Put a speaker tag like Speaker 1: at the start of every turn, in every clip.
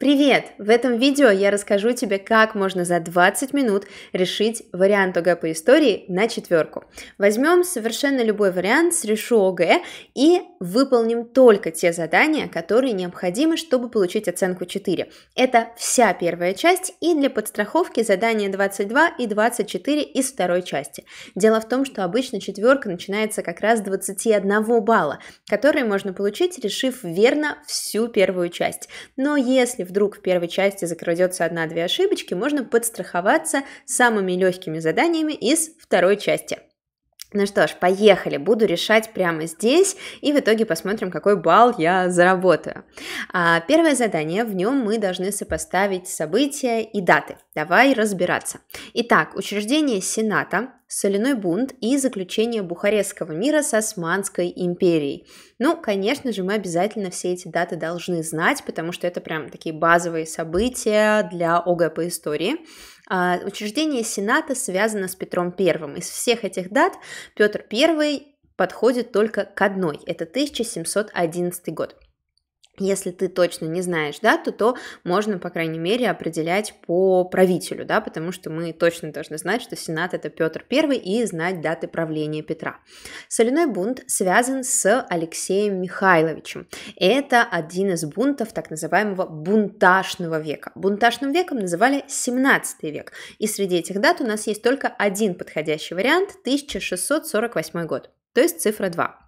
Speaker 1: Привет! В этом видео я расскажу тебе, как можно за 20 минут решить вариант ОГЭ по истории на четверку. Возьмем совершенно любой вариант, срешу ОГЭ и выполним только те задания, которые необходимы, чтобы получить оценку 4. Это вся первая часть и для подстраховки задания 22 и 24 из второй части. Дело в том, что обычно четверка начинается как раз с 21 балла, который можно получить, решив верно всю первую часть. Но если вдруг в первой части закрадется одна-две ошибочки, можно подстраховаться самыми легкими заданиями из второй части. Ну что ж, поехали, буду решать прямо здесь, и в итоге посмотрим, какой балл я заработаю. А, первое задание, в нем мы должны сопоставить события и даты. Давай разбираться. Итак, учреждение Сената, соляной бунт и заключение Бухарестского мира с Османской империей. Ну, конечно же, мы обязательно все эти даты должны знать, потому что это прям такие базовые события для ОГЭ по истории. А, учреждение Сената связано с Петром Первым. Из всех этих дат Петр Первый подходит только к одной. Это 1711 год если ты точно не знаешь дату, то можно, по крайней мере, определять по правителю, да, потому что мы точно должны знать, что Сенат это Петр I и знать даты правления Петра. Соляной бунт связан с Алексеем Михайловичем. Это один из бунтов так называемого бунташного века. Бунташным веком называли 17 век. И среди этих дат у нас есть только один подходящий вариант – 1648 год, то есть цифра 2.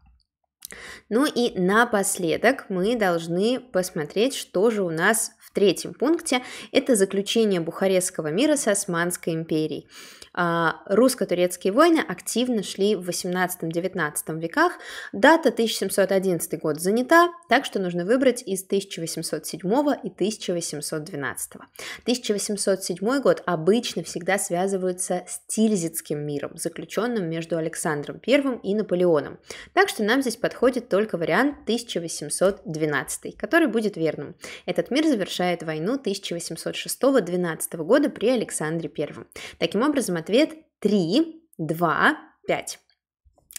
Speaker 1: Ну и напоследок мы должны посмотреть, что же у нас в третьем пункте это заключение Бухарестского мира с Османской империей. А, русско-турецкие войны активно шли в 18-19 веках. Дата 1711 год занята, так что нужно выбрать из 1807 и 1812. 1807 год обычно всегда связывается с Тильзитским миром, заключенным между Александром I и Наполеоном. Так что нам здесь подходит только вариант 1812, который будет верным. Этот мир завершился завершает войну 1806-12 года при Александре I. Таким образом, ответ 3, 2, 5.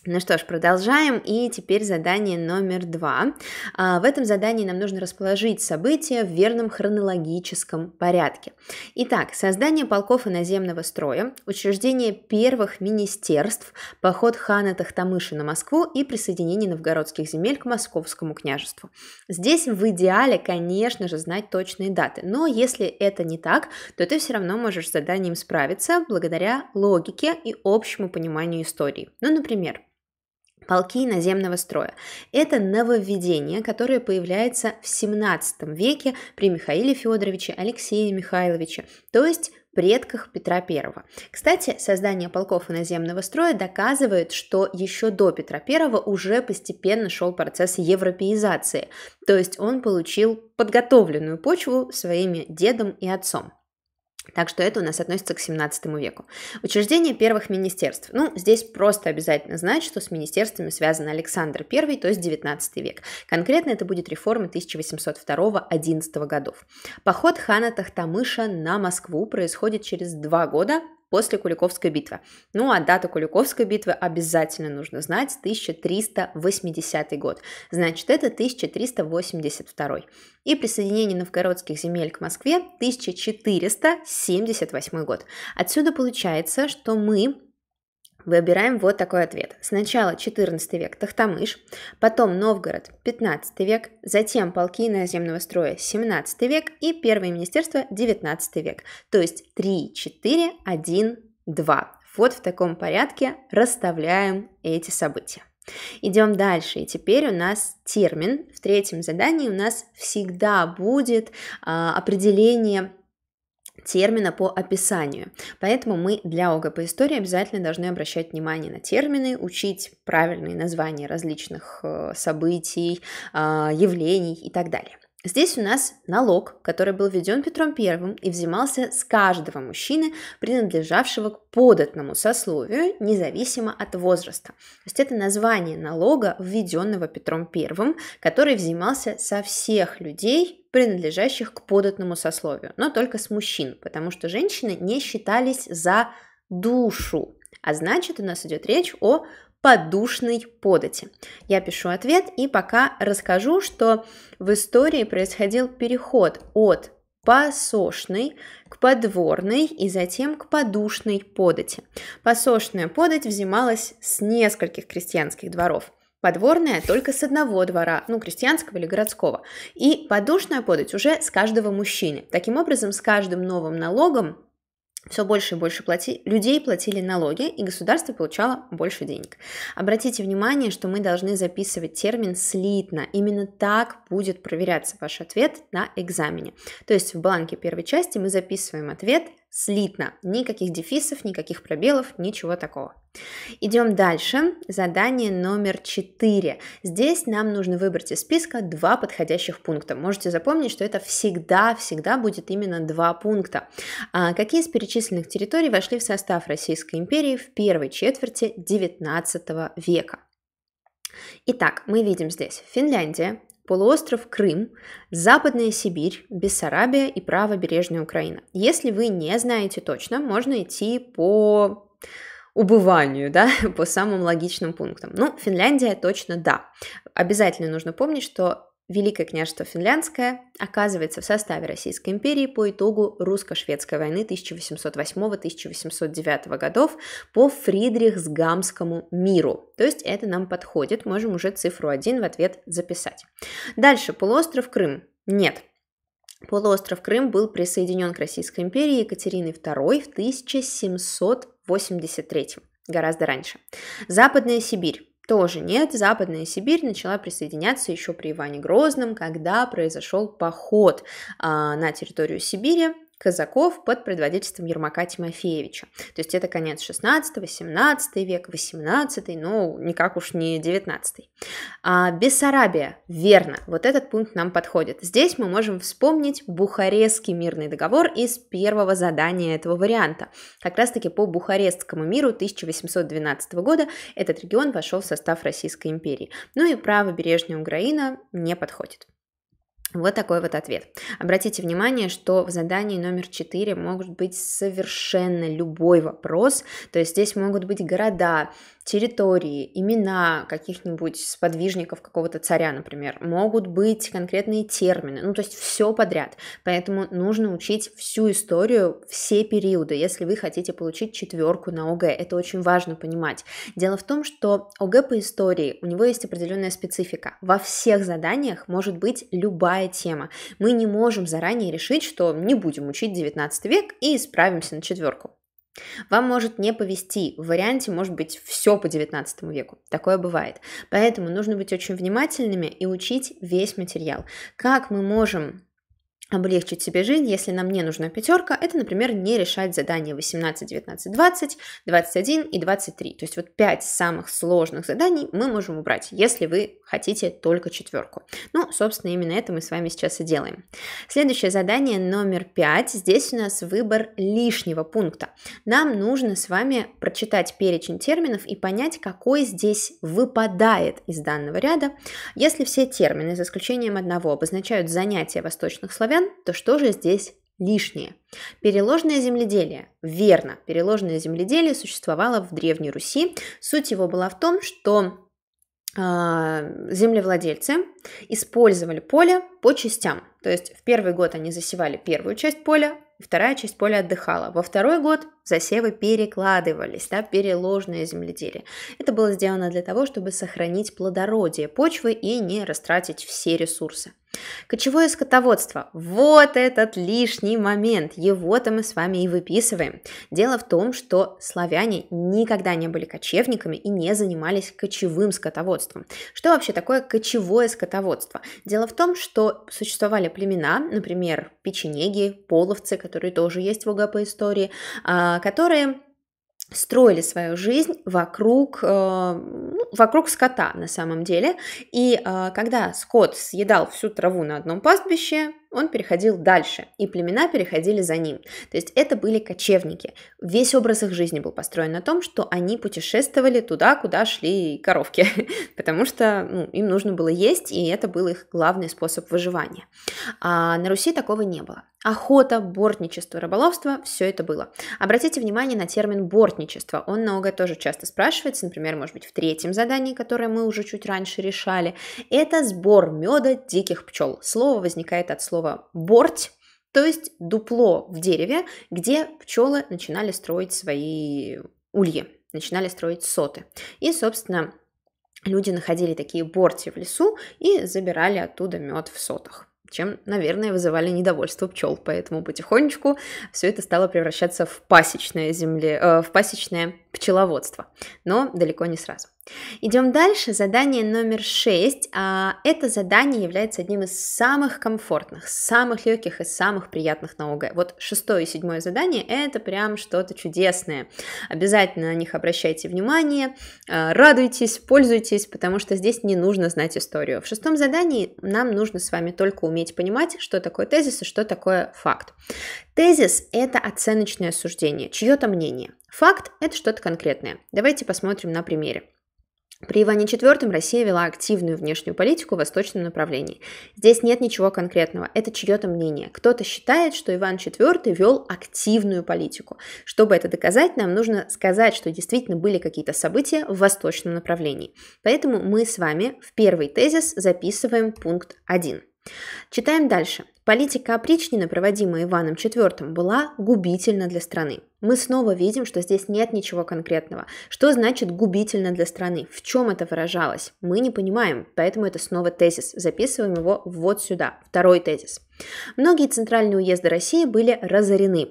Speaker 1: Ну что ж, продолжаем. И теперь задание номер два. А, в этом задании нам нужно расположить события в верном хронологическом порядке. Итак, создание полков и наземного строя, учреждение первых министерств, поход хана Тахтамыша на Москву и присоединение новгородских земель к московскому княжеству. Здесь в идеале, конечно же, знать точные даты, но если это не так, то ты все равно можешь с заданием справиться благодаря логике и общему пониманию истории. Ну, например, полки наземного строя. Это нововведение, которое появляется в 17 веке при Михаиле Федоровиче Алексее Михайловиче, то есть предках Петра I. Кстати, создание полков и наземного строя доказывает, что еще до Петра I уже постепенно шел процесс европеизации, то есть он получил подготовленную почву своими дедом и отцом. Так что это у нас относится к 17 веку. Учреждение первых министерств. Ну, здесь просто обязательно знать, что с министерствами связан Александр I, то есть 19 век. Конкретно это будет реформа 1802-11 годов. Поход хана Тахтамыша на Москву происходит через два года после Куликовской битвы. Ну а дату Куликовской битвы обязательно нужно знать, 1380 год, значит это 1382. И присоединение новгородских земель к Москве 1478 год. Отсюда получается, что мы Выбираем вот такой ответ. Сначала 14 век Тахтамыш, потом Новгород 15 век, затем полки иноземного строя 17 век и первое министерство 19 век. То есть 3, 4, 1, 2. Вот в таком порядке расставляем эти события. Идем дальше. И теперь у нас термин. В третьем задании у нас всегда будет а, определение термина по описанию. Поэтому мы для ОГЭ по истории обязательно должны обращать внимание на термины, учить правильные названия различных э, событий, а, явлений и так далее. Здесь у нас налог, который был введен Петром I и взимался с каждого мужчины, принадлежавшего к податному сословию, независимо от возраста. То есть это название налога, введенного Петром I, который взимался со всех людей, принадлежащих к податному сословию, но только с мужчин, потому что женщины не считались за душу. А значит, у нас идет речь о подушной подати? Я пишу ответ и пока расскажу, что в истории происходил переход от посошной к подворной и затем к подушной подати. Посошная подать взималась с нескольких крестьянских дворов – подворная только с одного двора, ну, крестьянского или городского, и подушная подать уже с каждого мужчины. Таким образом, с каждым новым налогом все больше и больше плати... людей платили налоги, и государство получало больше денег. Обратите внимание, что мы должны записывать термин «слитно». Именно так будет проверяться ваш ответ на экзамене. То есть в бланке первой части мы записываем ответ слитно. Никаких дефисов, никаких пробелов, ничего такого. Идем дальше. Задание номер 4. Здесь нам нужно выбрать из списка два подходящих пункта. Можете запомнить, что это всегда-всегда будет именно два пункта. А какие из перечисленных территорий вошли в состав Российской империи в первой четверти XIX века? Итак, мы видим здесь Финляндия, полуостров Крым, Западная Сибирь, Бессарабия и правобережная Украина. Если вы не знаете точно, можно идти по убыванию, да, по самым логичным пунктам. Ну, Финляндия точно да. Обязательно нужно помнить, что Великое княжество Финляндское оказывается в составе Российской империи по итогу русско-шведской войны 1808-1809 годов по Фридрихсгамскому миру. То есть это нам подходит, можем уже цифру 1 в ответ записать. Дальше, полуостров Крым. Нет, Полуостров Крым был присоединен к Российской империи Екатериной II в 1783, гораздо раньше. Западная Сибирь. Тоже нет, Западная Сибирь начала присоединяться еще при Иване Грозном, когда произошел поход а, на территорию Сибири казаков под предводительством Ермака Тимофеевича. То есть это конец 16-17 век, 18 ну никак уж не 19 а, Бессарабия, верно, вот этот пункт нам подходит. Здесь мы можем вспомнить Бухарестский мирный договор из первого задания этого варианта. Как раз таки по Бухарестскому миру 1812 года этот регион вошел в состав Российской империи. Ну и правобережная Украина не подходит. Вот такой вот ответ. Обратите внимание, что в задании номер 4 может быть совершенно любой вопрос. То есть здесь могут быть города, территории, имена каких-нибудь сподвижников какого-то царя, например, могут быть конкретные термины, ну то есть все подряд. Поэтому нужно учить всю историю, все периоды, если вы хотите получить четверку на ОГЭ. Это очень важно понимать. Дело в том, что ОГЭ по истории, у него есть определенная специфика. Во всех заданиях может быть любая тема. Мы не можем заранее решить, что не будем учить 19 век и справимся на четверку. Вам может не повести, в варианте может быть все по 19 веку, такое бывает. Поэтому нужно быть очень внимательными и учить весь материал. Как мы можем облегчить себе жизнь, если нам не нужна пятерка, это, например, не решать задания 18, 19, 20, 21 и 23. То есть вот 5 самых сложных заданий мы можем убрать, если вы хотите только четверку. Ну, собственно, именно это мы с вами сейчас и делаем. Следующее задание номер 5. Здесь у нас выбор лишнего пункта. Нам нужно с вами прочитать перечень терминов и понять, какой здесь выпадает из данного ряда. Если все термины, за исключением одного, обозначают занятия восточных славян, крестьян, то что же здесь лишнее? Переложное земледелие. Верно, переложное земледелие существовало в Древней Руси. Суть его была в том, что а, землевладельцы использовали поле по частям. То есть в первый год они засевали первую часть поля, вторая часть поля отдыхала. Во второй год засевы перекладывались, да, переложное земледелие. Это было сделано для того, чтобы сохранить плодородие почвы и не растратить все ресурсы. Кочевое скотоводство. Вот этот лишний момент. Его-то мы с вами и выписываем. Дело в том, что славяне никогда не были кочевниками и не занимались кочевым скотоводством. Что вообще такое кочевое скотоводство? Дело в том, что существовали племена, например, печенеги, половцы, которые тоже есть в УГП истории, а, которые строили свою жизнь вокруг, э, ну, вокруг скота на самом деле. И э, когда скот съедал всю траву на одном пастбище, он переходил дальше, и племена переходили за ним. То есть это были кочевники. Весь образ их жизни был построен на том, что они путешествовали туда, куда шли коровки, потому что ну, им нужно было есть, и это был их главный способ выживания. А на Руси такого не было. Охота, бортничество, рыболовство – все это было. Обратите внимание на термин «бортничество». Он на ОГЭ тоже часто спрашивается, например, может быть, в третьем задании, которое мы уже чуть раньше решали. Это сбор меда диких пчел. Слово возникает от слова слова «борть», то есть дупло в дереве, где пчелы начинали строить свои ульи, начинали строить соты. И, собственно, люди находили такие борти в лесу и забирали оттуда мед в сотах чем, наверное, вызывали недовольство пчел, поэтому потихонечку все это стало превращаться в пасечное земле, э, в пасечное пчеловодство, но далеко не сразу. Идем дальше. Задание номер 6. А, это задание является одним из самых комфортных, самых легких и самых приятных на ОГЭ. Вот шестое и седьмое задание – это прям что-то чудесное. Обязательно на них обращайте внимание, а, радуйтесь, пользуйтесь, потому что здесь не нужно знать историю. В шестом задании нам нужно с вами только уметь понимать, что такое тезис и что такое факт. Тезис – это оценочное суждение, чье-то мнение. Факт – это что-то конкретное. Давайте посмотрим на примере. При Иване IV Россия вела активную внешнюю политику в восточном направлении. Здесь нет ничего конкретного, это чье-то мнение. Кто-то считает, что Иван IV вел активную политику. Чтобы это доказать, нам нужно сказать, что действительно были какие-то события в восточном направлении. Поэтому мы с вами в первый тезис записываем пункт 1. Читаем дальше. Политика опричнина, проводимая Иваном IV, была губительна для страны. Мы снова видим, что здесь нет ничего конкретного. Что значит губительно для страны? В чем это выражалось? Мы не понимаем, поэтому это снова тезис. Записываем его вот сюда. Второй тезис. Многие центральные уезды России были разорены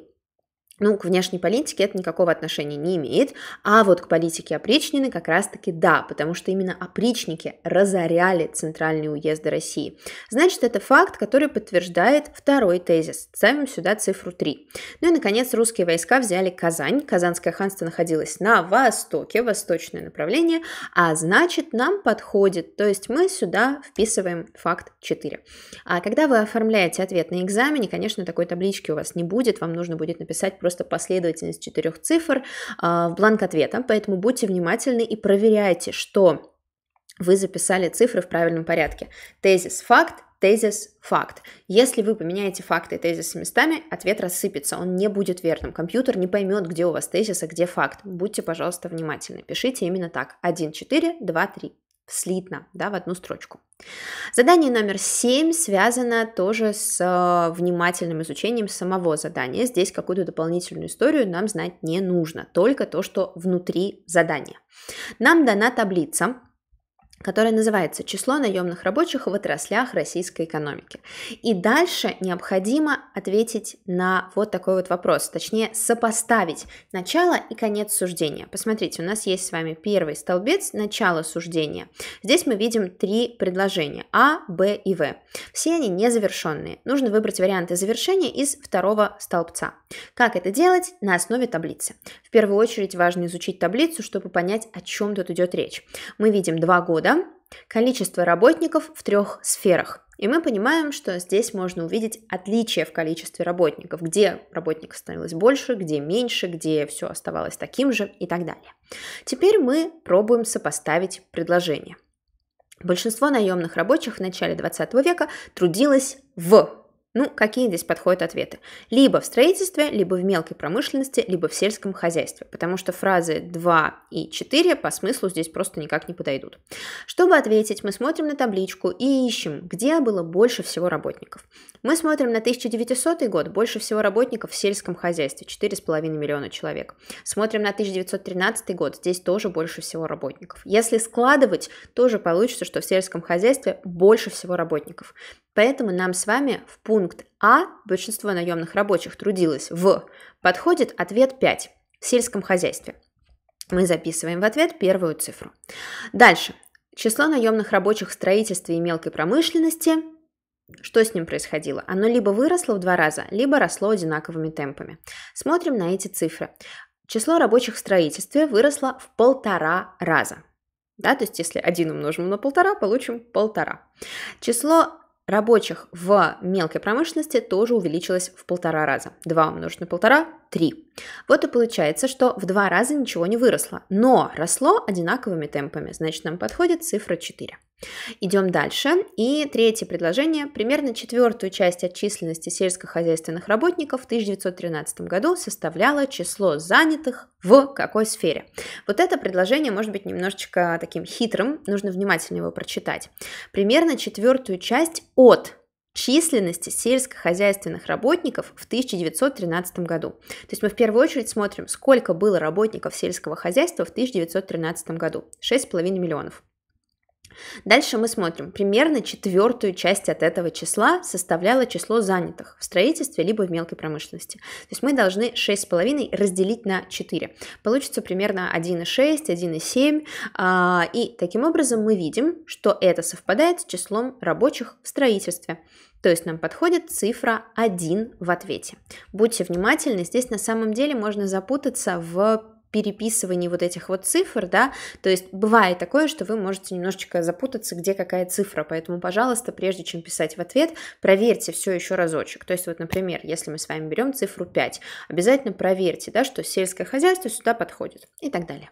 Speaker 1: ну, к внешней политике это никакого отношения не имеет, а вот к политике опричнины как раз-таки да, потому что именно опричники разоряли центральные уезды России. Значит, это факт, который подтверждает второй тезис. Ставим сюда цифру 3. Ну и, наконец, русские войска взяли Казань. Казанское ханство находилось на востоке, восточное направление, а значит, нам подходит, то есть мы сюда вписываем факт 4. А когда вы оформляете ответ на экзамене, конечно, такой таблички у вас не будет, вам нужно будет написать просто просто последовательность четырех цифр а, в бланк ответа, поэтому будьте внимательны и проверяйте, что вы записали цифры в правильном порядке. Тезис – факт, тезис – факт. Если вы поменяете факты и тезисы местами, ответ рассыпется, он не будет верным. Компьютер не поймет, где у вас тезис, а где факт. Будьте, пожалуйста, внимательны. Пишите именно так. 1, 4, 2, 3 слитно, да, в одну строчку. Задание номер 7 связано тоже с э, внимательным изучением самого задания. Здесь какую-то дополнительную историю нам знать не нужно, только то, что внутри задания. Нам дана таблица, которая называется «Число наемных рабочих в отраслях российской экономики». И дальше необходимо ответить на вот такой вот вопрос, точнее сопоставить начало и конец суждения. Посмотрите, у нас есть с вами первый столбец «Начало суждения». Здесь мы видим три предложения «А», «Б» и «В». Все они незавершенные. Нужно выбрать варианты завершения из второго столбца. Как это делать? На основе таблицы. В первую очередь важно изучить таблицу, чтобы понять, о чем тут идет речь. Мы видим два года, количество работников в трех сферах. И мы понимаем, что здесь можно увидеть отличия в количестве работников, где работников становилось больше, где меньше, где все оставалось таким же и так далее. Теперь мы пробуем сопоставить предложения. Большинство наемных рабочих в начале 20 века трудилось в ну, какие здесь подходят ответы? Либо в строительстве, либо в мелкой промышленности, либо в сельском хозяйстве, потому что фразы 2 и 4 по смыслу здесь просто никак не подойдут. Чтобы ответить, мы смотрим на табличку и ищем, где было больше всего работников. Мы смотрим на 1900 год, больше всего работников в сельском хозяйстве, 4,5 миллиона человек. Смотрим на 1913 год, здесь тоже больше всего работников. Если складывать, тоже получится, что в сельском хозяйстве больше всего работников. Поэтому нам с вами в пункт А большинство наемных рабочих трудилось в подходит ответ 5 в сельском хозяйстве. Мы записываем в ответ первую цифру. Дальше. Число наемных рабочих в строительстве и мелкой промышленности. Что с ним происходило? Оно либо выросло в два раза, либо росло одинаковыми темпами. Смотрим на эти цифры. Число рабочих в строительстве выросло в полтора раза. Да, то есть если один умножим на полтора, получим полтора. Число Рабочих в мелкой промышленности тоже увеличилось в полтора раза. 2 умножить на полтора 3. Вот и получается, что в два раза ничего не выросло, но росло одинаковыми темпами, значит нам подходит цифра 4. Идем дальше. И третье предложение. Примерно четвертую часть от численности сельскохозяйственных работников в 1913 году составляло число занятых в какой сфере. Вот это предложение может быть немножечко таким хитрым, нужно внимательнее его прочитать. Примерно четвертую часть от численности сельскохозяйственных работников в 1913 году. То есть мы в первую очередь смотрим, сколько было работников сельского хозяйства в 1913 году. 6,5 миллионов. Дальше мы смотрим. Примерно четвертую часть от этого числа составляло число занятых в строительстве либо в мелкой промышленности. То есть мы должны 6,5 разделить на 4. Получится примерно 1,6, 1,7. А, и таким образом мы видим, что это совпадает с числом рабочих в строительстве. То есть нам подходит цифра 1 в ответе. Будьте внимательны, здесь на самом деле можно запутаться в переписывании вот этих вот цифр, да, то есть бывает такое, что вы можете немножечко запутаться, где какая цифра, поэтому, пожалуйста, прежде чем писать в ответ, проверьте все еще разочек, то есть вот, например, если мы с вами берем цифру 5, обязательно проверьте, да, что сельское хозяйство сюда подходит и так далее.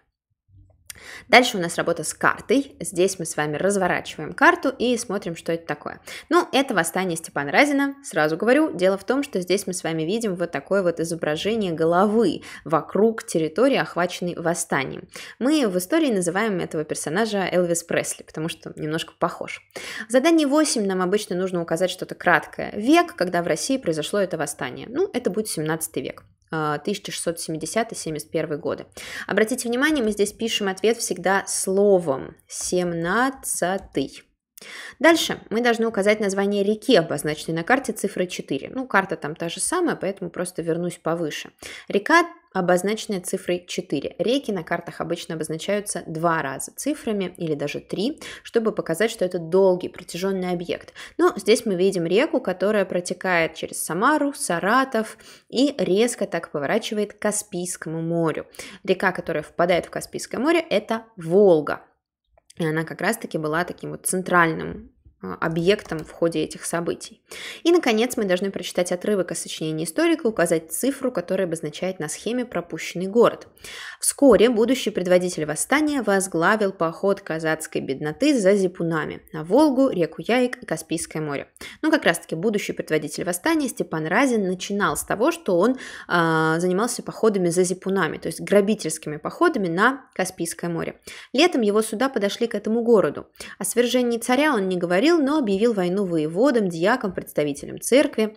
Speaker 1: Дальше у нас работа с картой. Здесь мы с вами разворачиваем карту и смотрим, что это такое. Ну, это восстание Степана Разина, сразу говорю. Дело в том, что здесь мы с вами видим вот такое вот изображение головы вокруг территории, охваченной восстанием. Мы в истории называем этого персонажа Элвис Пресли, потому что немножко похож. В задании 8 нам обычно нужно указать что-то краткое. Век, когда в России произошло это восстание. Ну, это будет 17 век. 1670-71 а, годы. Обратите внимание, мы здесь пишем ответ всегда словом семнадцатый. Дальше мы должны указать название реки, обозначенной на карте цифрой 4. Ну, карта там та же самая, поэтому просто вернусь повыше. Река, обозначенная цифрой 4. Реки на картах обычно обозначаются два раза цифрами или даже три, чтобы показать, что это долгий протяженный объект. Но здесь мы видим реку, которая протекает через Самару, Саратов и резко так поворачивает к Каспийскому морю. Река, которая впадает в Каспийское море, это Волга. И она как раз-таки была таким вот центральным а, объектом в ходе этих событий. И, наконец, мы должны прочитать отрывок из сочинения историка, указать цифру, которая обозначает на схеме пропущенный город. Вскоре будущий предводитель восстания возглавил поход казацкой бедноты за Зипунами на Волгу, реку Яек и Каспийское море. Ну, как раз-таки будущий предводитель восстания Степан Разин начинал с того, что он э, занимался походами за Зипунами, то есть грабительскими походами на Каспийское море. Летом его суда подошли к этому городу. О свержении царя он не говорил, говорил, но объявил войну воеводам, диакам, представителям церкви.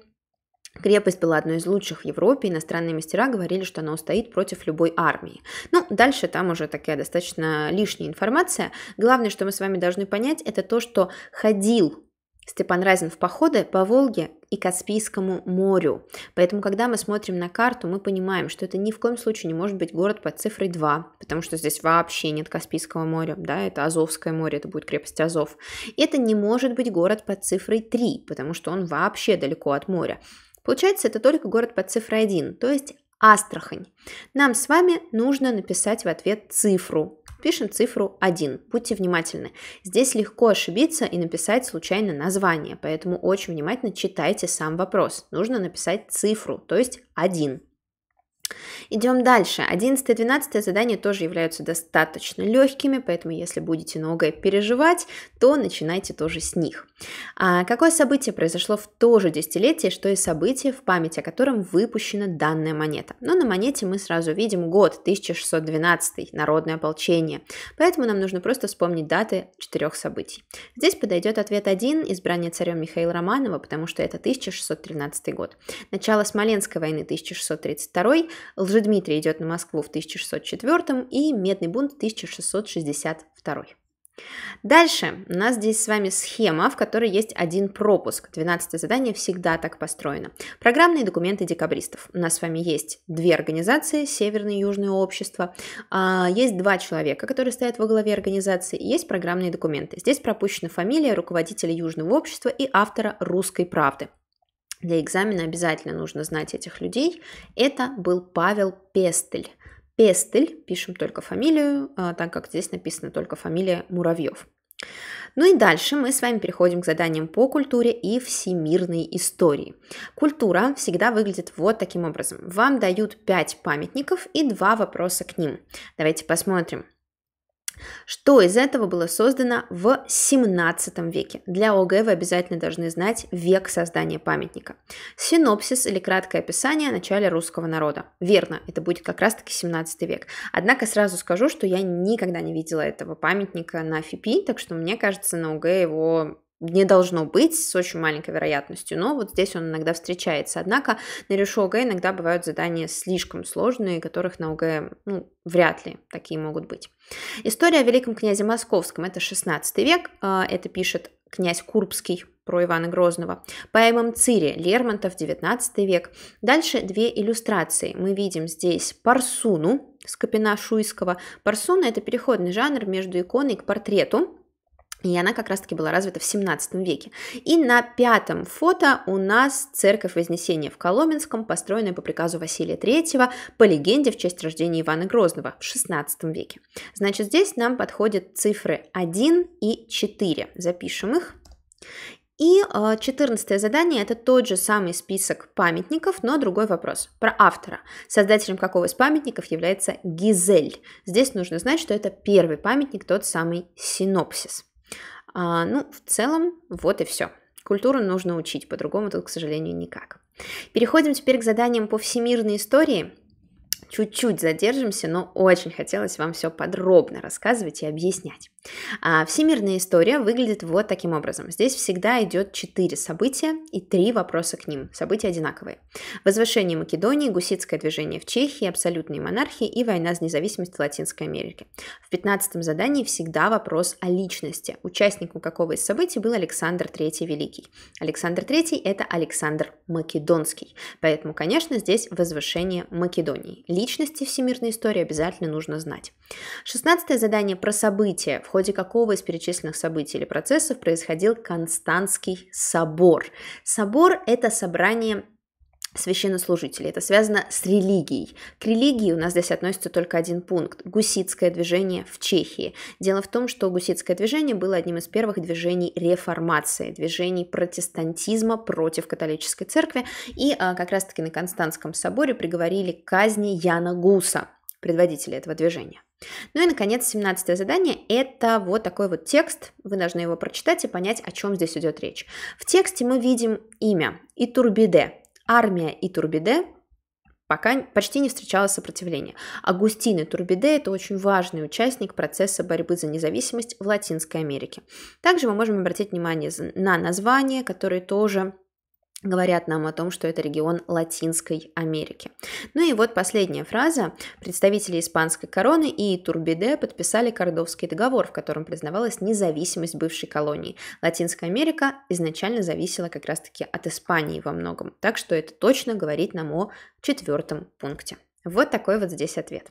Speaker 1: Крепость была одной из лучших в Европе, иностранные мастера говорили, что она устоит против любой армии. Ну, дальше там уже такая достаточно лишняя информация. Главное, что мы с вами должны понять, это то, что ходил Степан Разин в походы по Волге и Каспийскому морю. Поэтому, когда мы смотрим на карту, мы понимаем, что это ни в коем случае не может быть город под цифрой 2, потому что здесь вообще нет Каспийского моря, да, это Азовское море, это будет крепость Азов. это не может быть город под цифрой 3, потому что он вообще далеко от моря. Получается, это только город под цифрой 1, то есть Астрахань. Нам с вами нужно написать в ответ цифру пишем цифру 1. Будьте внимательны. Здесь легко ошибиться и написать случайно название, поэтому очень внимательно читайте сам вопрос. Нужно написать цифру, то есть 1. Идем дальше. 11 и 12 задания тоже являются достаточно легкими, поэтому если будете многое переживать, то начинайте тоже с них. А какое событие произошло в то же десятилетие, что и событие, в память о котором выпущена данная монета? Но ну, на монете мы сразу видим год 1612, народное ополчение. Поэтому нам нужно просто вспомнить даты четырех событий. Здесь подойдет ответ 1, избрание царем Михаила Романова, потому что это 1613 год. Начало Смоленской войны 1632, Лжедмитрий идет на Москву в 1604 и Медный бунт в 1662. Дальше у нас здесь с вами схема, в которой есть один пропуск. 12 задание всегда так построено. Программные документы декабристов. У нас с вами есть две организации, Северное и Южное общество. А, есть два человека, которые стоят во главе организации. И есть программные документы. Здесь пропущена фамилия руководителя Южного общества и автора «Русской правды» для экзамена обязательно нужно знать этих людей. Это был Павел Пестель. Пестель, пишем только фамилию, а, так как здесь написана только фамилия Муравьев. Ну и дальше мы с вами переходим к заданиям по культуре и всемирной истории. Культура всегда выглядит вот таким образом. Вам дают 5 памятников и 2 вопроса к ним. Давайте посмотрим, что из этого было создано в 17 веке? Для ОГЭ вы обязательно должны знать век создания памятника. Синопсис или краткое описание о начале русского народа. Верно, это будет как раз-таки 17 век. Однако сразу скажу, что я никогда не видела этого памятника на ФИПИ, так что мне кажется, на ОГЭ его не должно быть с очень маленькой вероятностью, но вот здесь он иногда встречается. Однако на решо ОГЭ иногда бывают задания слишком сложные, которых на ОГЭ ну, вряд ли такие могут быть. История о великом князе Московском – это 16 век, а, это пишет князь Курбский про Ивана Грозного. Поэмам Цири Лермонтов, 19 век. Дальше две иллюстрации. Мы видим здесь парсуну Скопина Шуйского. Парсуна – это переходный жанр между иконой к портрету, и она как раз-таки была развита в 17 веке. И на пятом фото у нас церковь Вознесения в Коломенском, построенная по приказу Василия III, по легенде в честь рождения Ивана Грозного в 16 веке. Значит, здесь нам подходят цифры 1 и 4. Запишем их. И э, четырнадцатое задание – это тот же самый список памятников, но другой вопрос. Про автора. Создателем какого из памятников является Гизель? Здесь нужно знать, что это первый памятник, тот самый синопсис. А, ну, в целом, вот и все. Культуру нужно учить, по-другому тут, к сожалению, никак. Переходим теперь к заданиям по всемирной истории. Чуть-чуть задержимся, но очень хотелось вам все подробно рассказывать и объяснять. А всемирная история выглядит вот таким образом. Здесь всегда идет четыре события и три вопроса к ним. События одинаковые. Возвышение Македонии, гуситское движение в Чехии, абсолютные монархии и война за независимость Латинской Америки. В пятнадцатом задании всегда вопрос о личности. Участником какого из событий был Александр III Великий. Александр III – это Александр Македонский. Поэтому, конечно, здесь возвышение Македонии. Личности всемирной истории обязательно нужно знать. Шестнадцатое задание про события в ходе какого из перечисленных событий или процессов происходил Константский собор. Собор – это собрание священнослужителей. Это связано с религией. К религии у нас здесь относится только один пункт – гуситское движение в Чехии. Дело в том, что гуситское движение было одним из первых движений реформации, движений протестантизма против католической церкви, и а, как раз-таки на Константском соборе приговорили к казни Яна Гуса, предводителя этого движения. Ну и, наконец, 17 задание – это вот такой вот текст. Вы должны его прочитать и понять, о чем здесь идет речь. В тексте мы видим имя Итурбиде, армия Итурбиде, пока почти не встречала сопротивления. Агустин Турбиде – это очень важный участник процесса борьбы за независимость в Латинской Америке. Также мы можем обратить внимание на название, которое тоже говорят нам о том, что это регион Латинской Америки. Ну и вот последняя фраза. Представители испанской короны и Турбиде подписали Кордовский договор, в котором признавалась независимость бывшей колонии. Латинская Америка изначально зависела как раз-таки от Испании во многом, так что это точно говорит нам о четвертом пункте. Вот такой вот здесь ответ.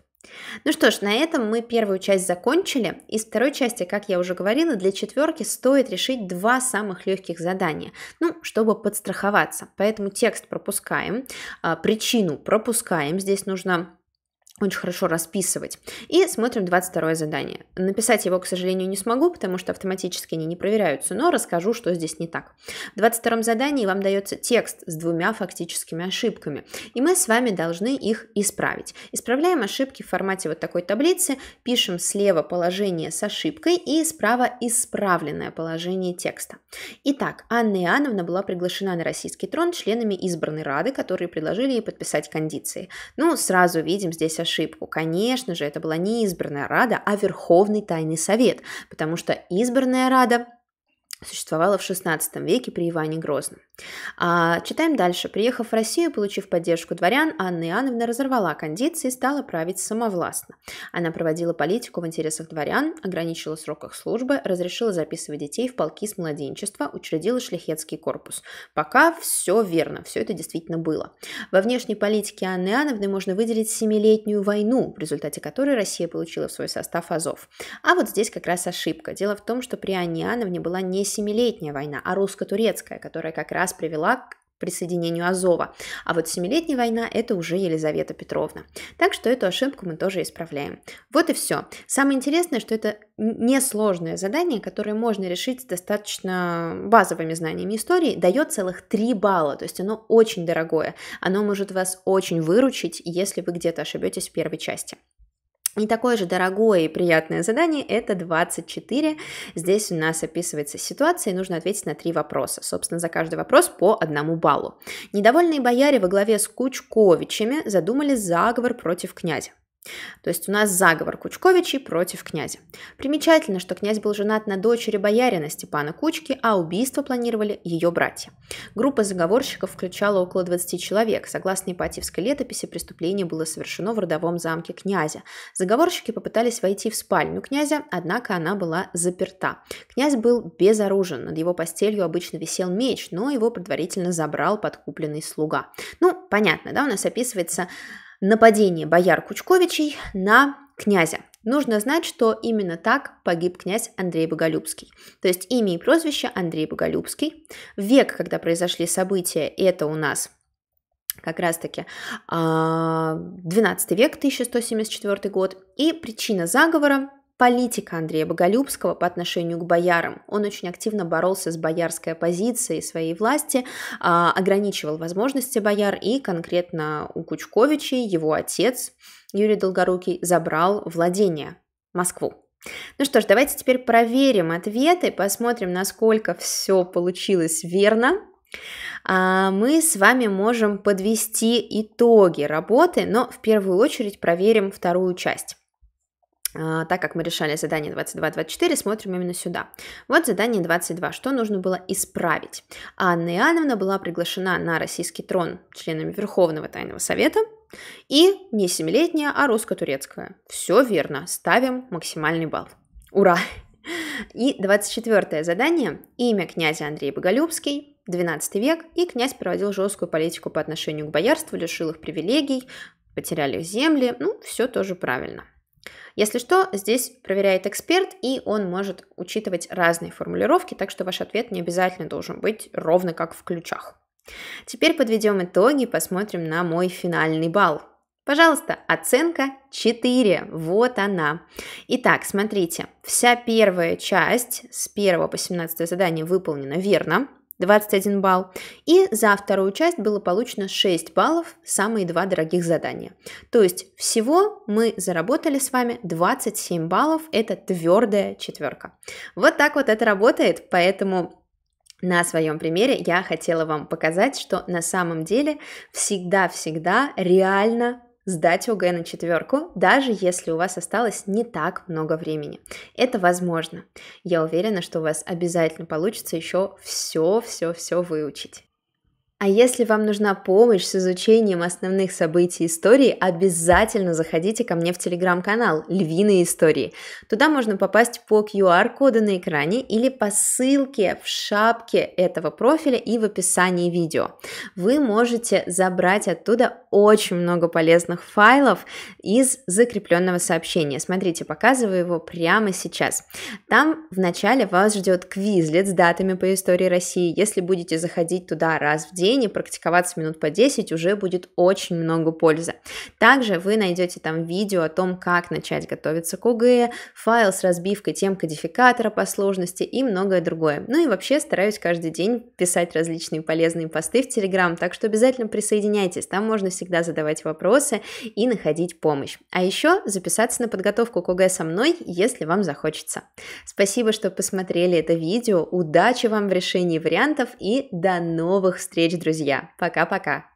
Speaker 1: Ну что ж, на этом мы первую часть закончили. Из второй части, как я уже говорила, для четверки стоит решить два самых легких задания, ну, чтобы подстраховаться. Поэтому текст пропускаем, а, причину пропускаем. Здесь нужно очень хорошо расписывать. И смотрим 22 задание. Написать его, к сожалению, не смогу, потому что автоматически они не проверяются, но расскажу, что здесь не так. В 22 задании вам дается текст с двумя фактическими ошибками, и мы с вами должны их исправить. Исправляем ошибки в формате вот такой таблицы, пишем слева положение с ошибкой и справа исправленное положение текста. Итак, Анна Иоанновна была приглашена на российский трон членами избранной рады, которые предложили ей подписать кондиции. Ну, сразу видим здесь ошибки ошибку. Конечно же, это была не избранная рада, а Верховный Тайный Совет, потому что избранная рада существовала в XVI веке при Иване Грозном. А, читаем дальше. Приехав в Россию, получив поддержку дворян, Анна Иоанновна разорвала кондиции и стала править самовластно. Она проводила политику в интересах дворян, ограничила срок их службы, разрешила записывать детей в полки с младенчества, учредила шляхетский корпус. Пока все верно, все это действительно было. Во внешней политике Анны Иоанновны можно выделить семилетнюю войну, в результате которой Россия получила в свой состав Азов. А вот здесь как раз ошибка. Дело в том, что при Анне Иоанновне была не семилетняя война, а русско-турецкая, которая как раз привела к присоединению Азова. А вот семилетняя война – это уже Елизавета Петровна. Так что эту ошибку мы тоже исправляем. Вот и все. Самое интересное, что это несложное задание, которое можно решить с достаточно базовыми знаниями истории, дает целых 3 балла, то есть оно очень дорогое. Оно может вас очень выручить, если вы где-то ошибетесь в первой части. И такое же дорогое и приятное задание – это 24. Здесь у нас описывается ситуация, и нужно ответить на три вопроса. Собственно, за каждый вопрос по одному баллу. Недовольные бояре во главе с Кучковичами задумали заговор против князя. То есть у нас заговор Кучковичей против князя. Примечательно, что князь был женат на дочери боярина Степана Кучки, а убийство планировали ее братья. Группа заговорщиков включала около 20 человек. Согласно Ипатьевской летописи, преступление было совершено в родовом замке князя. Заговорщики попытались войти в спальню князя, однако она была заперта. Князь был безоружен, над его постелью обычно висел меч, но его предварительно забрал подкупленный слуга. Ну, понятно, да, у нас описывается нападение бояр Кучковичей на князя. Нужно знать, что именно так погиб князь Андрей Боголюбский. То есть имя и прозвище Андрей Боголюбский. Век, когда произошли события, это у нас как раз-таки 12 а, век, 1174 год. И причина заговора политика Андрея Боголюбского по отношению к боярам. Он очень активно боролся с боярской оппозицией своей власти, а, ограничивал возможности бояр, и конкретно у Кучковичей его отец Юрий Долгорукий забрал владение Москву. Ну что ж, давайте теперь проверим ответы, посмотрим, насколько все получилось верно. А, мы с вами можем подвести итоги работы, но в первую очередь проверим вторую часть. А, так как мы решали задание 22-24, смотрим именно сюда. Вот задание 22, что нужно было исправить. Анна Иоанновна была приглашена на российский трон членами Верховного Тайного Совета, и не семилетняя, а русско-турецкая. Все верно, ставим максимальный балл. Ура! И 24 задание. Имя князя Андрей Боголюбский, 12 век, и князь проводил жесткую политику по отношению к боярству, лишил их привилегий, потеряли их земли, ну, все тоже правильно. Если что, здесь проверяет эксперт, и он может учитывать разные формулировки, так что ваш ответ не обязательно должен быть ровно как в ключах. Теперь подведем итоги, и посмотрим на мой финальный балл. Пожалуйста, оценка 4. Вот она. Итак, смотрите, вся первая часть с 1 по 17 задание выполнена верно. 21 балл. И за вторую часть было получено 6 баллов, самые два дорогих задания. То есть всего мы заработали с вами 27 баллов, это твердая четверка. Вот так вот это работает, поэтому на своем примере я хотела вам показать, что на самом деле всегда-всегда реально сдать ОГЭ на четверку, даже если у вас осталось не так много времени. Это возможно. Я уверена, что у вас обязательно получится еще все-все-все выучить. А если вам нужна помощь с изучением основных событий истории, обязательно заходите ко мне в телеграм-канал «Львиные истории». Туда можно попасть по QR-коду на экране или по ссылке в шапке этого профиля и в описании видео. Вы можете забрать оттуда очень много полезных файлов из закрепленного сообщения. Смотрите, показываю его прямо сейчас. Там вначале вас ждет квизлет с датами по истории России. Если будете заходить туда раз в день, день и практиковаться минут по 10 уже будет очень много пользы. Также вы найдете там видео о том, как начать готовиться к ОГЭ, файл с разбивкой тем кодификатора по сложности и многое другое. Ну и вообще стараюсь каждый день писать различные полезные посты в Телеграм, так что обязательно присоединяйтесь, там можно всегда задавать вопросы и находить помощь. А еще записаться на подготовку к ОГЭ со мной, если вам захочется. Спасибо, что посмотрели это видео, удачи вам в решении вариантов и до новых встреч, друзья. Пока-пока.